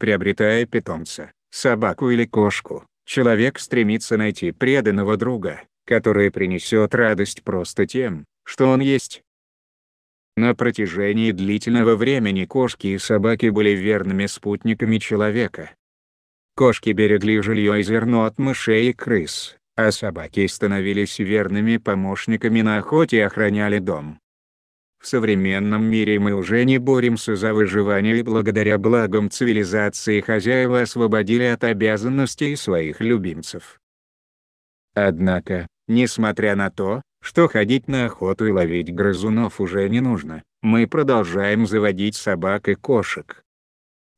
Приобретая питомца, собаку или кошку, человек стремится найти преданного друга, который принесет радость просто тем, что он есть. На протяжении длительного времени кошки и собаки были верными спутниками человека. Кошки берегли жилье и зерно от мышей и крыс, а собаки становились верными помощниками на охоте и охраняли дом. В современном мире мы уже не боремся за выживание и благодаря благам цивилизации хозяева освободили от обязанностей своих любимцев. Однако, несмотря на то, что ходить на охоту и ловить грызунов уже не нужно, мы продолжаем заводить собак и кошек.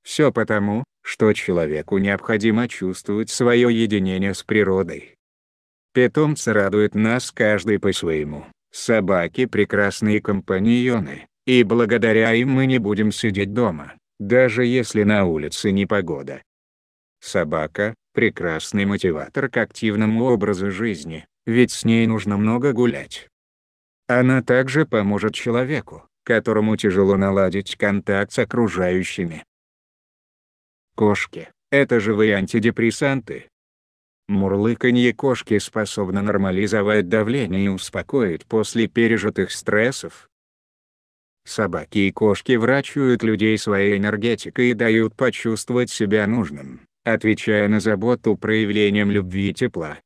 Все потому, что человеку необходимо чувствовать свое единение с природой. Питомцы радуют нас каждый по-своему. Собаки прекрасные компаньоны, и благодаря им мы не будем сидеть дома, даже если на улице не погода. Собака – прекрасный мотиватор к активному образу жизни, ведь с ней нужно много гулять. Она также поможет человеку, которому тяжело наладить контакт с окружающими. Кошки – это живые антидепрессанты, Мурлыканье кошки способно нормализовать давление и успокоить после пережитых стрессов. Собаки и кошки врачуют людей своей энергетикой и дают почувствовать себя нужным, отвечая на заботу проявлением любви и тепла.